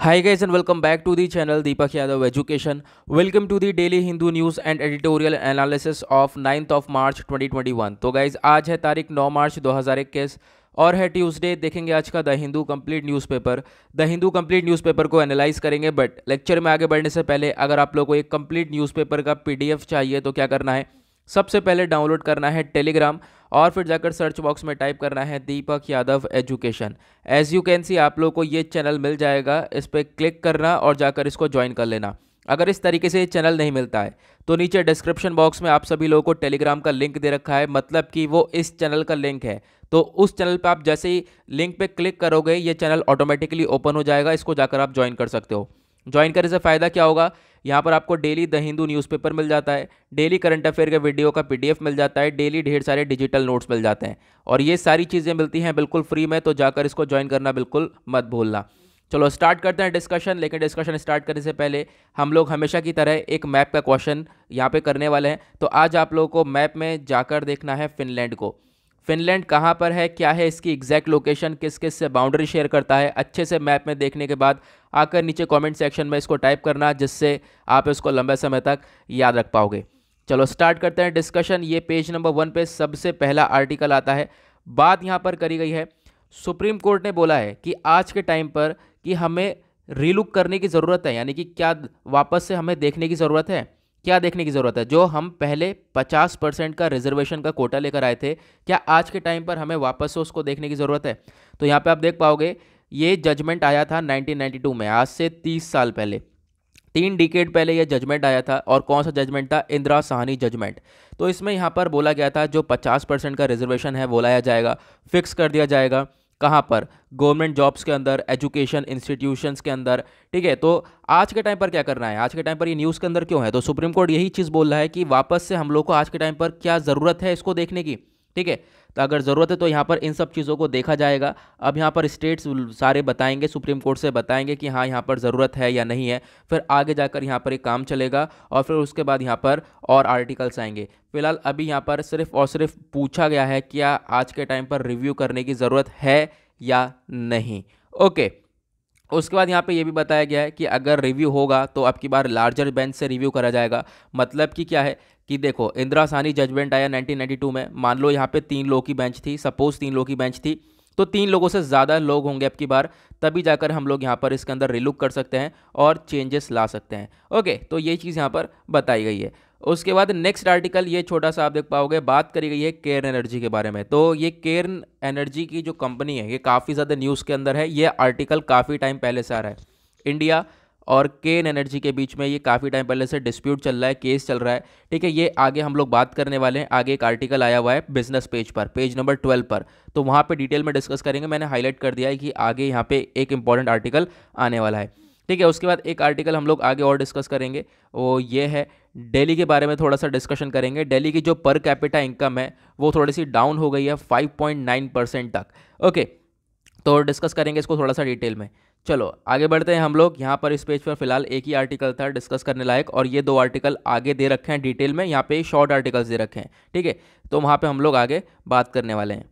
hi guys and welcome back to the channel Deepak Yadav Education welcome to the daily Hindu news and editorial analysis of ninth of March 2021 तो guys आज है तारीख 9 मार्च 2021 और है Tuesday देखेंगे आज का the Hindu complete newspaper the Hindu complete newspaper को एनालाइज करेंगे बट लेक्चर में आगे बढ़ने से पहले अगर आप लोग को एक कंप्लीट न्यूज़पेपर का पी चाहिए तो क्या करना है सबसे पहले डाउनलोड करना है टेलीग्राम और फिर जाकर सर्च बॉक्स में टाइप करना है Deepak Yadav Education as you can see आप लोग को ये चैनल मिल जाएगा इस पर क्लिक करना और जाकर इसको ज्वाइन कर लेना अगर इस तरीके से ये चैनल नहीं मिलता है तो नीचे डिस्क्रिप्शन बॉक्स में आप सभी लोगों को टेलीग्राम का लिंक दे रखा है मतलब कि वो इस चैनल का लिंक है तो उस चैनल पे आप जैसे ही लिंक पे क्लिक करोगे ये चैनल ऑटोमेटिकली ओपन हो जाएगा इसको जाकर आप ज्वाइन कर सकते हो ज्वाइन करने से फ़ायदा क्या होगा यहाँ पर आपको डेली द हिंदू न्यूज़पेपर मिल जाता है डेली करंट अफेयर के वीडियो का पीडीएफ मिल जाता है डेली ढेर सारे डिजिटल नोट्स मिल जाते हैं और ये सारी चीज़ें मिलती हैं बिल्कुल फ्री में तो जाकर इसको ज्वाइन करना बिल्कुल मत भूलना चलो स्टार्ट करते हैं डिस्कशन लेकिन डिस्कशन स्टार्ट करने से पहले हम लोग हमेशा की तरह एक मैप का क्वेश्चन यहाँ पे करने वाले हैं तो आज आप लोगों को मैप में जाकर देखना है फिनलैंड को फिनलैंड कहाँ पर है क्या है इसकी एग्जैक्ट लोकेशन किस किस से बाउंड्री शेयर करता है अच्छे से मैप में देखने के बाद आकर नीचे कमेंट सेक्शन में इसको टाइप करना जिससे आप इसको लंबे समय तक याद रख पाओगे चलो स्टार्ट करते हैं डिस्कशन ये पेज नंबर वन पे सबसे पहला आर्टिकल आता है बात यहाँ पर करी गई है सुप्रीम कोर्ट ने बोला है कि आज के टाइम पर कि हमें रीलुक करने की ज़रूरत है यानी कि क्या वापस से हमें देखने की ज़रूरत है क्या देखने की ज़रूरत है जो हम पहले 50 परसेंट का रिजर्वेशन का कोटा लेकर आए थे क्या आज के टाइम पर हमें वापस से उसको देखने की ज़रूरत है तो यहाँ पे आप देख पाओगे ये जजमेंट आया था 1992 में आज से 30 साल पहले तीन डिकेड पहले यह जजमेंट आया था और कौन सा जजमेंट था इंदिरा साहनी जजमेंट तो इसमें यहाँ पर बोला गया था जो पचास परसेंट का रिजर्वेशन है वो लाया जाएगा फिक्स कर दिया जाएगा कहाँ पर गवर्नमेंट जॉब्स के अंदर एजुकेशन इंस्टीट्यूशंस के अंदर ठीक है तो आज के टाइम पर क्या करना है आज के टाइम पर ये न्यूज़ के अंदर क्यों है तो सुप्रीम कोर्ट यही चीज़ बोल रहा है कि वापस से हम लोग को आज के टाइम पर क्या ज़रूरत है इसको देखने की ठीक है तो अगर ज़रूरत है तो यहाँ पर इन सब चीज़ों को देखा जाएगा अब यहाँ पर स्टेट्स सारे बताएंगे सुप्रीम कोर्ट से बताएंगे कि हाँ यहाँ पर ज़रूरत है या नहीं है फिर आगे जाकर यहाँ पर एक काम चलेगा और फिर उसके बाद यहाँ पर और आर्टिकल्स आएंगे फिलहाल अभी यहाँ पर सिर्फ और सिर्फ पूछा गया है क्या आज के टाइम पर रिव्यू करने की ज़रूरत है या नहीं ओके उसके बाद यहाँ पे ये भी बताया गया है कि अगर रिव्यू होगा तो अब की बार लार्जर बेंच से रिव्यू करा जाएगा मतलब कि क्या है कि देखो इंदिरा सानी जजमेंट आया 1992 में मान लो यहाँ पे तीन लोग की बेंच थी सपोज तीन लोग की बेंच थी तो तीन लोगों से ज़्यादा लोग होंगे अब की बार तभी जाकर हम लोग यहाँ पर इसके अंदर रिलुक कर सकते हैं और चेंजेस ला सकते हैं ओके तो ये चीज़ यहाँ पर बताई गई है उसके बाद नेक्स्ट आर्टिकल ये छोटा सा आप देख पाओगे बात करी गई है केयर एनर्जी के बारे में तो ये केयर एनर्जी की जो कंपनी है ये काफ़ी ज़्यादा न्यूज़ के अंदर है ये आर्टिकल काफ़ी टाइम पहले से आ रहा है इंडिया और केन एनर्जी के बीच में ये काफ़ी टाइम पहले से डिस्प्यूट चल रहा है केस चल रहा है ठीक है ये आगे हम लोग बात करने वाले हैं आगे एक आर्टिकल आया हुआ है बिजनेस पेज पर पेज नंबर ट्वेल्व पर तो वहाँ पे डिटेल में डिस्कस करेंगे मैंने हाईलाइट कर दिया है कि आगे यहाँ पे एक इंपॉर्टेंट आर्टिकल आने वाला है ठीक है उसके बाद एक आर्टिकल हम लोग आगे और डिस्कस करेंगे वो ये है डेली के बारे में थोड़ा सा डिस्कशन करेंगे डेली की जो पर कैपिटा इनकम है वो थोड़ी सी डाउन हो गई है नाइन परसेंट तक ओके तो डिस्कस करेंगे इसको थोड़ा सा डिटेल में चलो आगे बढ़ते हैं हम लोग यहाँ पर इस पेज पर फिलहाल एक ही आर्टिकल था डिस्कस करने लायक और ये दो आर्टिकल आगे दे रखे हैं डिटेल में यहाँ पे शॉर्ट आर्टिकल्स दे रखे हैं ठीक है तो वहाँ पे हम लोग आगे बात करने वाले हैं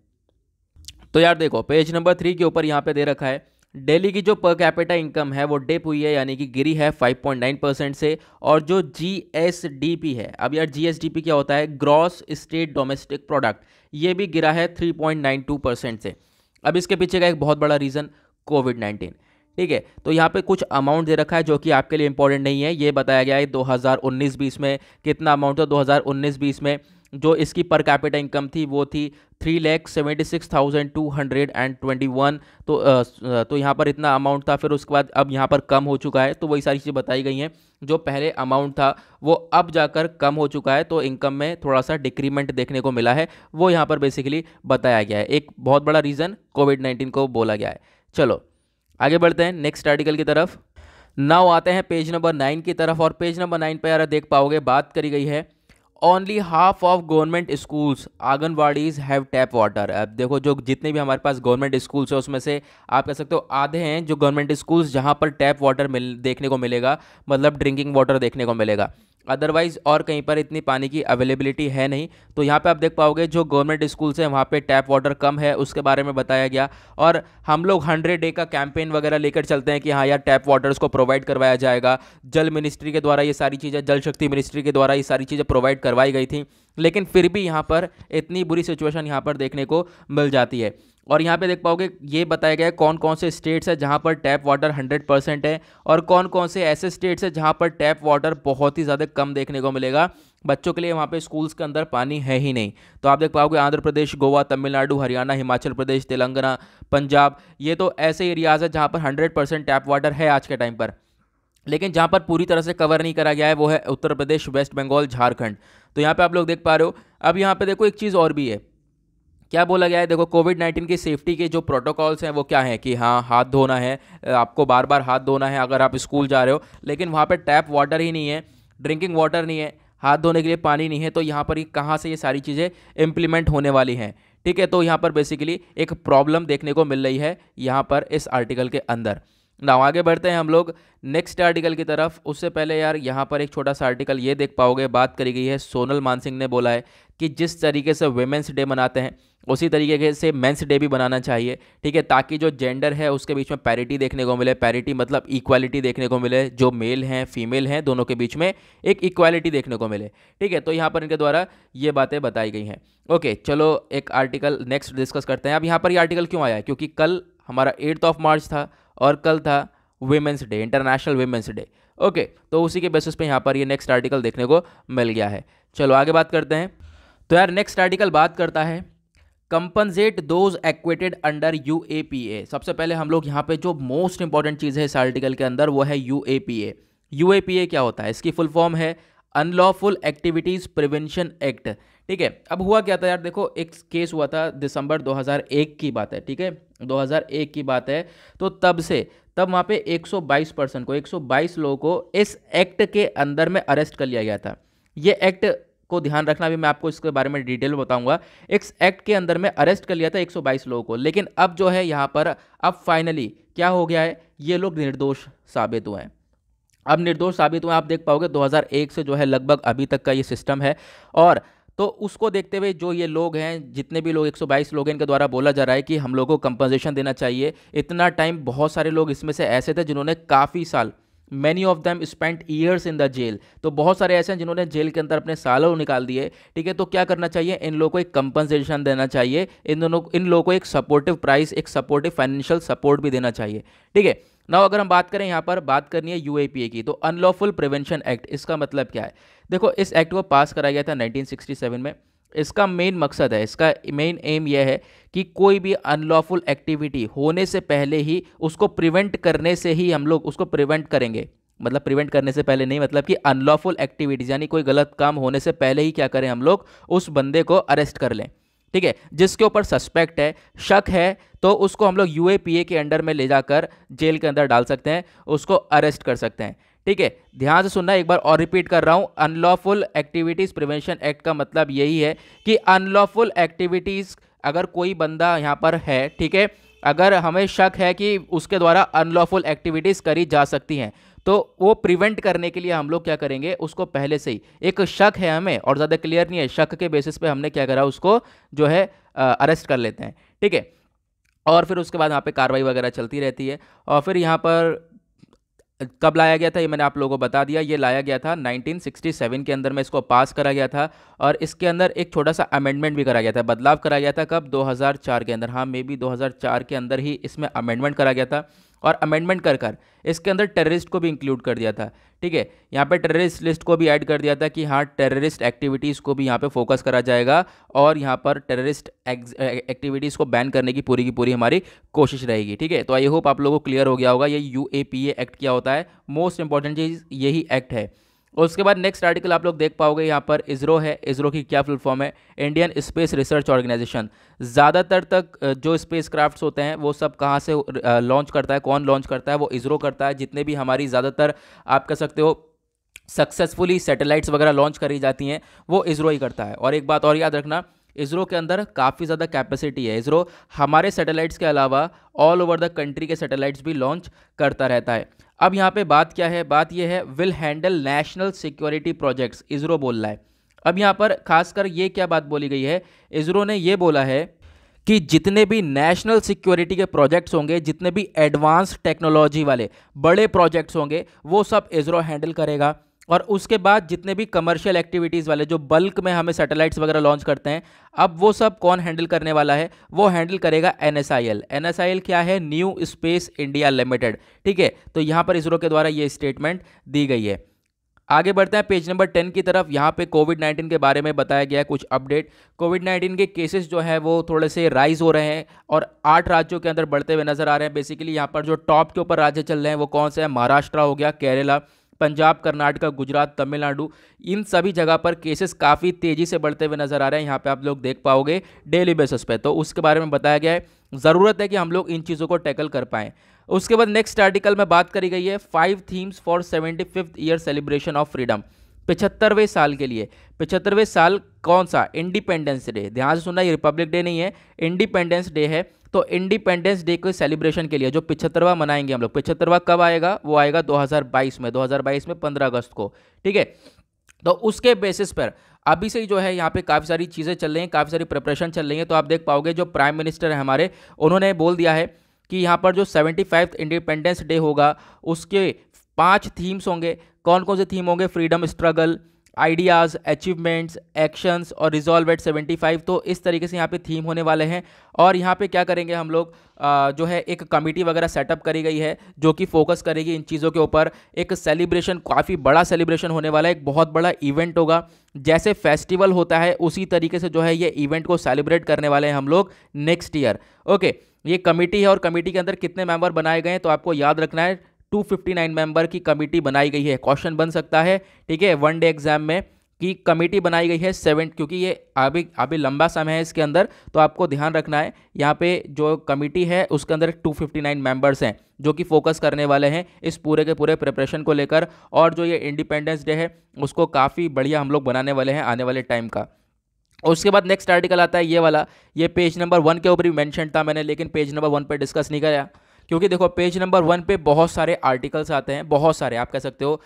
तो यार देखो पेज नंबर थ्री के ऊपर यहाँ पे दे रखा है दिल्ली की जो पर कैपिटा इनकम है वो डिप हुई है यानी कि गिरी है 5.9 परसेंट से और जो जीएसडीपी है अब यार जीएसडीपी क्या होता है ग्रॉस स्टेट डोमेस्टिक प्रोडक्ट ये भी गिरा है 3.92 परसेंट से अब इसके पीछे का एक बहुत बड़ा रीज़न कोविड नाइन्टीन ठीक है तो यहाँ पे कुछ अमाउंट दे रखा है जो कि आपके लिए इंपॉर्टेंट नहीं है ये बताया गया है दो हज़ार में कितना अमाउंट था दो हज़ार में जो इसकी पर कैपिटा इनकम थी वो थी three lakh seventy six thousand two hundred and twenty one तो आ, तो यहाँ पर इतना अमाउंट था फिर उसके बाद अब यहाँ पर कम हो चुका है तो वही सारी चीज़ें बताई गई हैं जो पहले अमाउंट था वो अब जाकर कम हो चुका है तो इनकम में थोड़ा सा डिक्रीमेंट देखने को मिला है वो यहाँ पर बेसिकली बताया गया है एक बहुत बड़ा रीज़न कोविड नाइन्टीन को बोला गया है चलो आगे बढ़ते हैं नेक्स्ट आर्टिकल की तरफ नाउ आते हैं पेज नंबर नाइन की तरफ और पेज नंबर नाइन पर यार देख पाओगे बात करी गई है only half of government schools anganwadis have tap water अब देखो जो जितने भी हमारे पास गवर्नमेंट स्कूल्स है उसमें से आप कह सकते हो आधे हैं जो गवर्नमेंट स्कूल्स जहाँ पर टैप वाटर मिल देखने को मिलेगा मतलब ड्रिंकिंग वाटर देखने को मिलेगा अदरवाइज़ और कहीं पर इतनी पानी की अवेलेबिलिटी है नहीं तो यहाँ पे आप देख पाओगे जो गवर्नमेंट स्कूल्स हैं वहाँ पे टैप वाटर कम है उसके बारे में बताया गया और हम लोग हंड्रेड डे का कैंपेन वगैरह लेकर चलते हैं कि हाँ यार टैप वाटर्स को प्रोवाइड करवाया जाएगा जल मिनिस्ट्री के द्वारा ये सारी चीज़ें जल शक्ति मिनिस्ट्री के द्वारा ये सारी चीज़ें प्रोवाइड करवाई गई थी लेकिन फिर भी यहाँ पर इतनी बुरी सिचुएशन यहाँ पर देखने को मिल जाती है और यहाँ पे देख पाओगे ये बताया गया है कौन कौन से स्टेट्स है जहाँ पर टैप वाटर हंड्रेड परसेंट है और कौन कौन से ऐसे स्टेट्स है जहाँ पर टैप वाटर बहुत ही ज़्यादा कम देखने को मिलेगा बच्चों के लिए वहाँ पे स्कूल्स के अंदर पानी है ही नहीं तो आप देख पाओगे आंध्र प्रदेश गोवा तमिलनाडु हरियाणा हिमाचल प्रदेश तेलंगाना पंजाब ये तो ऐसे एरियाज़ है जहाँ पर हंड्रेड परसेंट टैप वाटर है आज के टाइम पर लेकिन जहाँ पर पूरी तरह से कवर नहीं करा गया है वो है उत्तर प्रदेश वेस्ट बंगाल झारखंड तो यहाँ पर आप लोग देख पा रहे हो अब यहाँ पर देखो एक चीज़ और भी है क्या बोला गया है देखो कोविड नाइन्टीन की सेफ्टी के जो प्रोटोकॉल्स हैं वो क्या हैं कि हाँ हाथ धोना है आपको बार बार हाथ धोना है अगर आप स्कूल जा रहे हो लेकिन वहाँ पर टैप वाटर ही नहीं है ड्रिंकिंग वाटर नहीं है हाथ धोने के लिए पानी नहीं है तो यहाँ पर कहाँ से ये सारी चीज़ें इम्प्लीमेंट होने वाली हैं ठीक है तो यहाँ पर बेसिकली एक प्रॉब्लम देखने को मिल रही है यहाँ पर इस आर्टिकल के अंदर ना आगे बढ़ते हैं हम लोग नेक्स्ट आर्टिकल की तरफ उससे पहले यार यहाँ पर एक छोटा सा आर्टिकल ये देख पाओगे बात करी गई है सोनल मानसिंह ने बोला है कि जिस तरीके से वेमेंस डे मनाते हैं उसी तरीके से मेंस डे भी बनाना चाहिए ठीक है ताकि जो जेंडर है उसके बीच में पैरिटी देखने को मिले पैरिटी मतलब इक्वालिटी देखने को मिले जो मेल हैं फीमेल हैं दोनों के बीच में एक इक्वालिटी देखने को मिले ठीक है तो यहाँ पर इनके द्वारा ये बातें बताई गई हैं ओके चलो एक आर्टिकल नेक्स्ट डिस्कस करते हैं अब यहाँ पर ये आर्टिकल क्यों आया है क्योंकि कल हमारा एट्थ ऑफ मार्च था और कल था women's day international women's day okay तो उसी के बेसिस पे यहाँ पर ये नेक्स्ट आर्टिकल देखने को मिल गया है चलो आगे बात करते हैं तो यार नेक्स्ट आर्टिकल बात करता है compensate those acquitted under U सबसे पहले हम लोग यहाँ पे जो मोस्ट इंपॉर्टेंट चीज़ है इस आर्टिकल के अंदर वो है U A P A U A P A क्या होता है इसकी फुल फॉर्म है अनलॉफुल एक्टिविटीज़ प्रिवेंशन एक्ट ठीक है अब हुआ क्या था यार देखो एक केस हुआ था दिसंबर 2001 की बात है ठीक है 2001 की बात है तो तब से तब वहाँ पे 122 पर्सन को 122 लोगों को इस एक्ट के अंदर में अरेस्ट कर लिया गया था ये एक्ट को ध्यान रखना भी मैं आपको इसके बारे में डिटेल बताऊंगा इस एक्ट के अंदर में अरेस्ट कर लिया था 122 लोगों को लेकिन अब जो है यहाँ पर अब फाइनली क्या हो गया है ये लोग निर्दोष साबित हुए हैं अब निर्दोष साबित हुए आप देख पाओगे 2001 से जो है लगभग अभी तक का ये सिस्टम है और तो उसको देखते हुए जो ये लोग हैं जितने भी लोग 122 लोग हैं इनके द्वारा बोला जा रहा है कि हम लोगों को कंपनसेशन देना चाहिए इतना टाइम बहुत सारे लोग इसमें से ऐसे थे जिन्होंने काफ़ी साल many of them spent years in the jail तो बहुत सारे ऐसे हैं जिन्होंने जेल के अंदर अपने सालों निकाल दिए ठीक है तो क्या करना चाहिए इन लोगों को एक कंपनसेशन देना चाहिए इन दोनों इन लोगों को एक सपोर्टिव प्राइस एक सपोर्टिव फाइनेंशियल सपोर्ट भी देना चाहिए ठीक है ना अगर हम बात करें यहाँ पर बात करनी है यू की तो अनलॉफुल प्रिवेंशन एक्ट इसका मतलब क्या है देखो इस एक्ट को पास कराया गया था 1967 में इसका मेन मकसद है इसका मेन एम यह है कि कोई भी अनलॉफुल एक्टिविटी होने से पहले ही उसको प्रिवेंट करने से ही हम लोग उसको प्रिवेंट करेंगे मतलब प्रिवेंट करने से पहले नहीं मतलब कि अनलॉफुल एक्टिविटीज यानी कोई गलत काम होने से पहले ही क्या करें हम लोग उस बंदे को अरेस्ट कर लें ठीक है जिसके ऊपर सस्पेक्ट है शक है तो उसको हम लोग यू के अंडर में ले जाकर जेल के अंदर डाल सकते हैं उसको अरेस्ट कर सकते हैं ठीक है ध्यान से सुनना एक बार और रिपीट कर रहा हूँ अनलॉफुल एक्टिविटीज़ प्रिवेंशन एक्ट का मतलब यही है कि अनलॉफुल एक्टिविटीज़ अगर कोई बंदा यहाँ पर है ठीक है अगर हमें शक है कि उसके द्वारा अनलॉफुल एक्टिविटीज़ करी जा सकती हैं तो वो प्रिवेंट करने के लिए हम लोग क्या करेंगे उसको पहले से ही एक शक है हमें और ज़्यादा क्लियर नहीं है शक के बेसिस पे हमने क्या करा उसको जो है अरेस्ट कर लेते हैं ठीक है और फिर उसके बाद यहाँ पे कार्रवाई वगैरह चलती रहती है और फिर यहाँ पर कब लाया गया था ये मैंने आप लोगों को बता दिया ये लाया गया था 1967 के अंदर में इसको पास करा गया था और इसके अंदर एक छोटा सा अमेंडमेंट भी करा गया था बदलाव करा गया था कब 2004 के अंदर हाँ मे बी 2004 के अंदर ही इसमें अमेंडमेंट करा गया था और अमेंडमेंट कर कर इसके अंदर टेररिस्ट को भी इंक्लूड कर दिया था ठीक है यहाँ पे टेररिस्ट लिस्ट को भी ऐड कर दिया था कि हाँ टेररिस्ट एक्टिविटीज़ को भी यहाँ पे फोकस करा जाएगा और यहाँ पर टेररिस्ट एक्टिविटीज़ को बैन करने की पूरी की पूरी हमारी कोशिश रहेगी ठीक है तो आई होप आप लोगों को क्लियर हो गया होगा ये यू एक्ट क्या होता है मोस्ट इंपॉर्टेंट चीज़ यही एक्ट है और उसके बाद नेक्स्ट आर्टिकल आप लोग देख पाओगे यहाँ पर इसरो है इसरो की क्या फुल है इंडियन स्पेस रिसर्च ऑर्गेनाइजेशन ज़्यादातर तक जो स्पेस क्राफ्ट होते हैं वो सब कहाँ से लॉन्च करता है कौन लॉन्च करता है वो इसरो करता है जितने भी हमारी ज़्यादातर आप कह सकते हो सक्सेसफुली सैटेलाइट्स वगैरह लॉन्च करी जाती हैं वो इसरो ही करता है और एक बात और याद रखना इसरो के अंदर काफ़ी ज़्यादा कैपेसिटी है इसरो हमारे सैटेलाइट्स के अलावा ऑल ओवर द कंट्री के सैटेलाइट्स भी लॉन्च करता रहता है अब यहाँ पे बात क्या है बात यह है will handle national security projects ISRO बोल रहा है अब यहाँ पर खासकर ये क्या बात बोली गई है इसरो ने ये बोला है कि जितने भी नेशनल सिक्योरिटी के प्रोजेक्ट्स होंगे जितने भी एडवांस टेक्नोलॉजी वाले बड़े प्रोजेक्ट्स होंगे वो सब इसरो हैंडल करेगा और उसके बाद जितने भी कमर्शियल एक्टिविटीज़ वाले जो बल्क में हमें सैटेलाइट्स वगैरह लॉन्च करते हैं अब वो सब कौन हैंडल करने वाला है वो हैंडल करेगा N S I L N S I L क्या है न्यू स्पेस इंडिया लिमिटेड ठीक है तो यहाँ पर इसरो के द्वारा ये स्टेटमेंट दी गई है आगे बढ़ते हैं पेज नंबर टेन की तरफ यहाँ पे कोविड नाइन्टीन के बारे में बताया गया है कुछ अपडेट कोविड नाइन्टीन के केसेस जो हैं वो थोड़े से राइज हो रहे हैं और आठ राज्यों के अंदर बढ़ते हुए नजर आ रहे हैं बेसिकली यहाँ पर जो टॉप के ऊपर राज्य चल रहे हैं वो कौन से हैं महाराष्ट्र हो गया केरला पंजाब कर्नाटका गुजरात तमिलनाडु इन सभी जगह पर केसेस काफ़ी तेज़ी से बढ़ते हुए नज़र आ रहे हैं यहाँ पे आप लोग देख पाओगे डेली बेसिस पे तो उसके बारे में बताया गया है ज़रूरत है कि हम लोग इन चीज़ों को टैकल कर पाएँ उसके बाद नेक्स्ट आर्टिकल में बात करी गई है five themes for seventy fifth year celebration of freedom पिछहत्तरवें साल के लिए पिछहत्तरवें साल कौन सा इंडिपेंडेंस डे ध्यान से सुनना ये रिपब्लिक डे नहीं है इंडिपेंडेंस डे है तो इंडिपेंडेंस डे के सेलिब्रेशन के लिए जो पिछहत्तरवा मनाएंगे हम लोग पिछहत्तरवा कब आएगा वो आएगा 2022 में 2022 में 15 अगस्त को ठीक है तो उसके बेसिस पर अभी से ही जो है यहाँ पे काफ़ी सारी चीज़ें चल रही हैं काफ़ी सारी प्रिपरेशन चल रही हैं तो आप देख पाओगे जो प्राइम मिनिस्टर है हमारे उन्होंने बोल दिया है कि यहाँ पर जो सेवेंटी इंडिपेंडेंस डे होगा उसके पाँच थीम्स होंगे कौन कौन से थीम होंगे freedom struggle ideas achievements actions और रिजॉल्व एट 75 तो इस तरीके से यहाँ पे थीम होने वाले हैं और यहाँ पे क्या करेंगे हम लोग जो है एक कमेटी वगैरह सेटअप करी गई है जो कि फोकस करेगी इन चीज़ों के ऊपर एक सेलिब्रेशन काफ़ी बड़ा सेलिब्रेशन होने वाला है एक बहुत बड़ा इवेंट होगा जैसे फेस्टिवल होता है उसी तरीके से जो है ये इवेंट को सेलिब्रेट करने वाले हैं हम लोग नेक्स्ट ईयर ओके ये कमेटी है और कमेटी के अंदर कितने मेंबर बनाए गए हैं तो आपको याद रखना है 259 मेंबर की कमेटी बनाई गई है क्वेश्चन बन सकता है ठीक है वन डे एग्जाम में कि कमेटी बनाई गई है सेवन क्योंकि ये अभी अभी लंबा समय है इसके अंदर तो आपको ध्यान रखना है यहाँ पे जो कमेटी है उसके अंदर 259 मेंबर्स हैं जो कि फोकस करने वाले हैं इस पूरे के पूरे प्रिपरेशन को लेकर और जो ये इंडिपेंडेंस डे है उसको काफ़ी बढ़िया हम लोग बनाने वाले हैं आने वाले टाइम का उसके बाद नेक्स्ट आर्टिकल आता है ये वाला ये पेज नंबर वन के ऊपर भी मैंशन था मैंने लेकिन पेज नंबर वन पर डिस्कस नहीं कराया क्योंकि देखो पेज नंबर वन पे बहुत सारे आर्टिकल्स आते हैं बहुत सारे आप कह सकते हो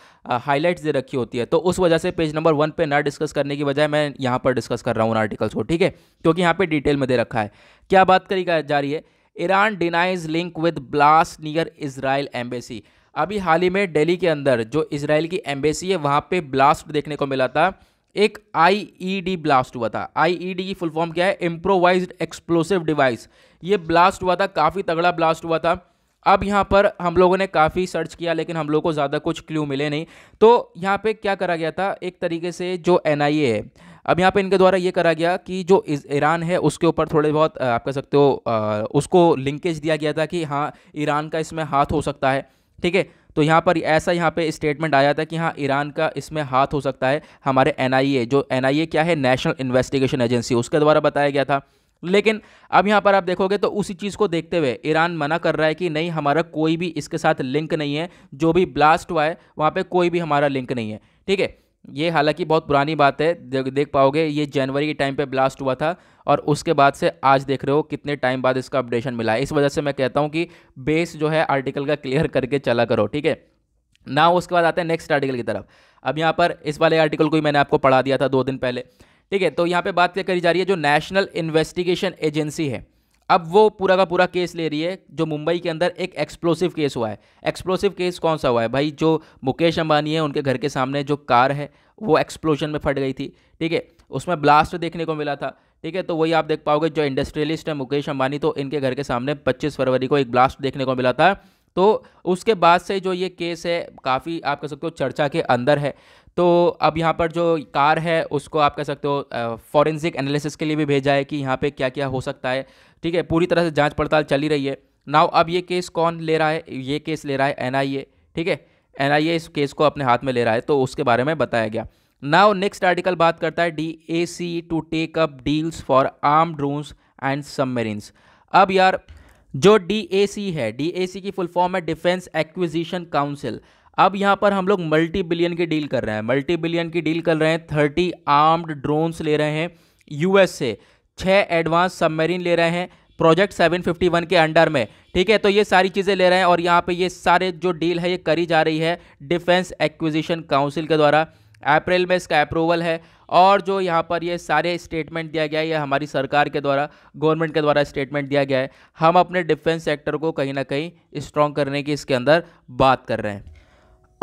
हाईलाइट्स दे रखी होती है तो उस वजह से पेज नंबर वन पे ना डिस्कस करने की बजाय मैं यहाँ पर डिस्कस कर रहा हूँ उन आर्टिकल्स को ठीक है क्योंकि यहाँ पर डिटेल में दे रखा है क्या बात करी जा रही है Iran denies link with blast near Israel embassy अभी हाल ही में डेली के अंदर जो इसराइल की एम्बेसी है वहाँ पर ब्लास्ट देखने को मिला था एक आईईडी ब्लास्ट e हुआ था आईईडी e की फुल फॉर्म क्या है इम्प्रोवाइज्ड एक्सप्लोसिव डिवाइस ये ब्लास्ट हुआ था काफ़ी तगड़ा ब्लास्ट हुआ था अब यहाँ पर हम लोगों ने काफ़ी सर्च किया लेकिन हम लोग को ज़्यादा कुछ क्ल्यू मिले नहीं तो यहाँ पे क्या करा गया था एक तरीके से जो एन है अब यहाँ पे इनके द्वारा ये करा गया कि जो ईरान है उसके ऊपर थोड़े बहुत आप कह सकते हो उसको लिंकेज दिया गया था कि हाँ ईरान का इसमें हाथ हो सकता है ठीक है तो यहाँ पर ऐसा यहाँ पे स्टेटमेंट आया था कि हाँ ईरान का इसमें हाथ हो सकता है हमारे एन जो एन क्या है नेशनल इन्वेस्टिगेशन एजेंसी उसके द्वारा बताया गया था लेकिन अब यहाँ पर आप देखोगे तो उसी चीज़ को देखते हुए ईरान मना कर रहा है कि नहीं हमारा कोई भी इसके साथ लिंक नहीं है जो भी ब्लास्ट हुआ है वहाँ पर कोई भी हमारा लिंक नहीं है ठीक है ये हालांकि बहुत पुरानी बात है देख, देख पाओगे ये जनवरी के टाइम पे ब्लास्ट हुआ था और उसके बाद से आज देख रहे हो कितने टाइम बाद इसका अपडेशन मिला है इस वजह से मैं कहता हूँ कि बेस जो है आर्टिकल का क्लियर करके चला करो ठीक है ना उसके बाद आते हैं नेक्स्ट आर्टिकल की तरफ अब यहाँ पर इस वाले आर्टिकल को ही मैंने आपको पढ़ा दिया था दो दिन पहले ठीक है तो यहाँ पे बात क्या करी जा रही है जो नेशनल इन्वेस्टिगेशन एजेंसी है अब वो पूरा का पूरा केस ले रही है जो मुंबई के अंदर एक एक्सप्लोसिव केस हुआ है एक्सप्लोसिव केस कौन सा हुआ है भाई जो मुकेश अंबानी है उनके घर के सामने जो कार है वो एक्सप्लोजन में फट गई थी ठीक है उसमें ब्लास्ट देखने को मिला था ठीक है तो वही आप देख पाओगे जो इंडस्ट्रियलिस्ट है मुकेश अंबानी तो इनके घर के सामने पच्चीस फरवरी को एक ब्लास्ट देखने को मिला था तो उसके बाद से जो ये केस है काफ़ी आप कह सकते हो चर्चा के अंदर है तो अब यहाँ पर जो कार है उसको आप कह सकते हो फॉरेंसिक एनालिसिस के लिए भी भेजा है कि यहाँ पे क्या क्या हो सकता है ठीक है पूरी तरह से जांच पड़ताल चली रही है नाउ अब ये केस कौन ले रहा है ये केस ले रहा है एनआईए ठीक है एनआईए इस केस को अपने हाथ में ले रहा है तो उसके बारे में बताया गया नाउ नेक्स्ट आर्टिकल बात करता है D A C to take up deals for arm drones and submarines अब यार जो डी है डी की फुल फॉर्म है डिफेंस एक्विजिशन काउंसिल अब यहाँ पर हम लोग मल्टी बिलियन की डील कर रहे हैं मल्टी बिलियन की डील कर रहे हैं थर्टी आर्म्ड ड्रोन्स ले रहे हैं यूएस से छः एडवांस सबमरीन ले रहे हैं प्रोजेक्ट 751 के अंडर में ठीक है तो ये सारी चीज़ें ले रहे हैं और यहाँ पे ये सारे जो डील है ये करी जा रही है डिफेंस एक्विजिशन काउंसिल के द्वारा अप्रैल में इसका अप्रूवल है और जो यहाँ पर ये सारे स्टेटमेंट दिया गया है ये हमारी सरकार के द्वारा गवर्नमेंट के द्वारा स्टेटमेंट दिया गया है हम अपने डिफेंस सेक्टर को कहीं ना कहीं स्ट्रॉन्ग करने की इसके अंदर बात कर रहे हैं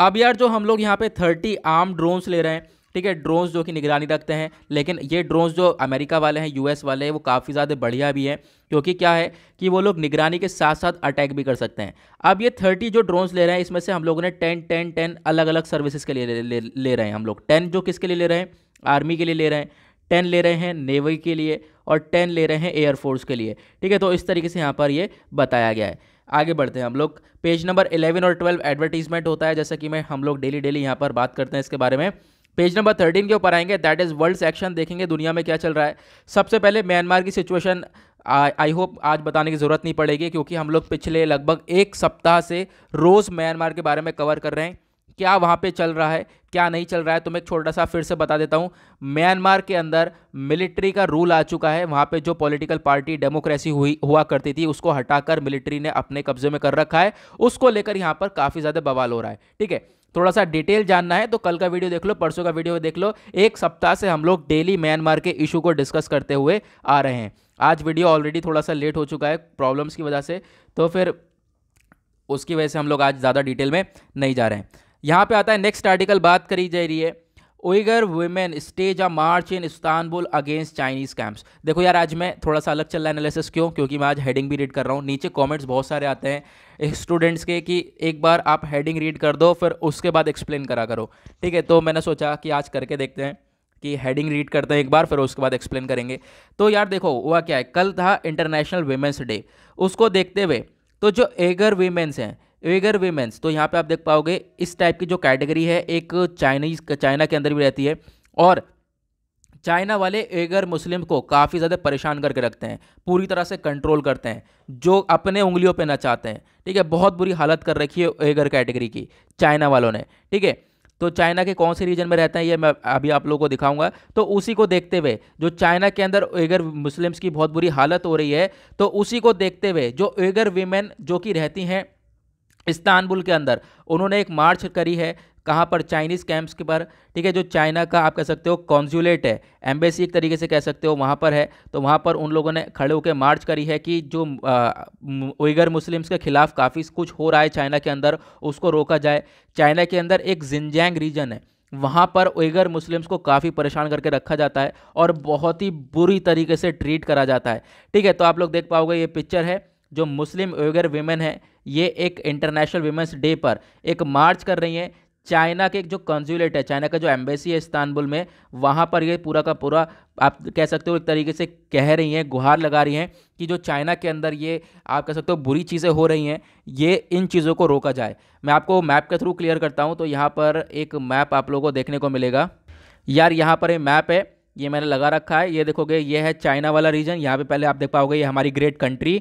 अब यार जो हम लोग यहाँ पे थर्टी आर्म ड्रोन्स ले रहे हैं ठीक है ड्रोन्स जो कि निगरानी रखते हैं लेकिन ये ड्रोन्स जो अमेरिका वाले हैं यूएस वाले हैं वो काफ़ी ज़्यादा बढ़िया भी हैं क्योंकि क्या है कि वो लोग निगरानी के साथ साथ अटैक भी कर सकते हैं अब ये थर्टी जो ड्रोन्स ले रहे हैं इसमें से हम लोगों ने टेन टेन टेन अलग अलग सर्विसेज के लिए ले, ले, ले रहे हैं हम लोग टेन जो किसके लिए ले रहे हैं आर्मी के लिए ले रहे हैं टेन ले रहे हैं नेवी के लिए और टेन ले रहे हैं एयरफोर्स के लिए ठीक है तो इस तरीके से यहाँ पर ये बताया गया है आगे बढ़ते हैं हम लोग पेज नंबर 11 और 12 एडवर्टीजमेंट होता है जैसा कि मैं हम लोग डेली डेली यहाँ पर बात करते हैं इसके बारे में पेज नंबर थर्टीन के ऊपर आएंगे दैट इज़ वर्ल्ड सेक्शन देखेंगे दुनिया में क्या चल रहा है सबसे पहले म्यांमार की सिचुएशन आई होप आज बताने की ज़रूरत नहीं पड़ेगी क्योंकि हम लोग पिछले लगभग एक सप्ताह से रोज़ म्यांमार के बारे में कवर कर रहे हैं क्या वहाँ पे चल रहा है क्या नहीं चल रहा है तो मैं एक छोटा सा फिर से बता देता हूँ म्यांमार के अंदर मिलिट्री का रूल आ चुका है वहाँ पे जो पॉलिटिकल पार्टी डेमोक्रेसी हुई हुआ करती थी उसको हटाकर मिलिट्री ने अपने कब्जे में कर रखा है उसको लेकर यहाँ पर काफ़ी ज़्यादा बवाल हो रहा है ठीक है थोड़ा सा डिटेल जानना है तो कल का वीडियो देख लो परसों का वीडियो देख लो एक सप्ताह से हम लोग डेली म्यांमार के इशू को डिस्कस करते हुए आ रहे हैं आज वीडियो ऑलरेडी थोड़ा सा लेट हो चुका है प्रॉब्लम्स की वजह से तो फिर उसकी वजह से हम लोग आज ज़्यादा डिटेल में नहीं जा रहे हैं यहाँ पे आता है नेक्स्ट आर्टिकल बात करी जा रही है Uighur women stage a march in Istanbul against Chinese camps देखो यार आज मैं थोड़ा सा अलग चल रहा है एनालिसिस क्यों क्योंकि मैं आज हेडिंग भी रीड कर रहा हूँ नीचे कमेंट्स बहुत सारे आते हैं स्टूडेंट्स के कि एक बार आप हेडिंग रीड कर दो फिर उसके बाद एक्सप्लेन करा करो ठीक है तो मैंने सोचा कि आज करके देखते हैं कि हेडिंग रीड करते हैं एक बार फिर उसके बाद एक्सप्लेन करेंगे तो यार देखो हुआ क्या है कल था इंटरनेशनल वीमेंस डे उसको देखते हुए तो जो एगर वीमेंस हैं एगर वीमेंस तो यहाँ पे आप देख पाओगे इस टाइप की जो कैटेगरी है एक चाइनीज़ चाइना के अंदर भी रहती है और चाइना वाले एगर मुस्लिम को काफ़ी ज़्यादा परेशान करके रखते हैं पूरी तरह से कंट्रोल करते हैं जो अपने उंगलियों पे ना चाहते हैं ठीक है बहुत बुरी हालत कर रखी है एगर कैटेगरी की चाइना वालों ने ठीक है तो चाइना के कौन से रीजन में रहते हैं ये मैं अभी आप लोगों को दिखाऊंगा तो उसी को देखते हुए जो चाइना के अंदर एगर मुस्लिम्स की बहुत बुरी हालत हो रही है तो उसी को देखते हुए जो एगर वीमेन जो कि रहती हैं इस्तानबुल के अंदर उन्होंने एक मार्च करी है कहाँ पर चाइनीज़ कैंप्स के पर ठीक है जो चाइना का आप कह सकते हो कॉन्जुलेट है एम्बेसी एक तरीके से कह सकते हो वहाँ पर है तो वहाँ पर उन लोगों ने खड़े होकर मार्च करी है कि जो उइगर मुस्लिम्स के खिलाफ काफ़ी कुछ हो रहा है चाइना के अंदर उसको रोका जाए चाइना के अंदर एक जिनजैंग रीजन है वहाँ पर उइगर मुस्लिम्स को काफ़ी परेशान करके रखा जाता है और बहुत ही बुरी तरीके से ट्रीट करा जाता है ठीक है तो आप लोग देख पाओगे ये पिक्चर है जो मुस्लिम उइगर वीमेन है ये एक इंटरनेशनल वीमेंस डे पर एक मार्च कर रही हैं चाइना के जो कंजुलेट है चाइना का जो एम्बेसी है इस्तानबुल में वहाँ पर ये पूरा का पूरा आप कह सकते हो एक तरीके से कह रही हैं गुहार लगा रही हैं कि जो चाइना के अंदर ये आप कह सकते हो बुरी चीज़ें हो रही हैं ये इन चीज़ों को रोका जाए मैं आपको मैप के थ्रू क्लियर करता हूँ तो यहाँ पर एक मैप आप लोगों को देखने को मिलेगा यार यहाँ पर ये मैप है ये मैंने लगा रखा है ये देखोगे ये है चाइना वाला रीजन यहाँ पर पहले आप देख पाओगे ये हमारी ग्रेट कंट्री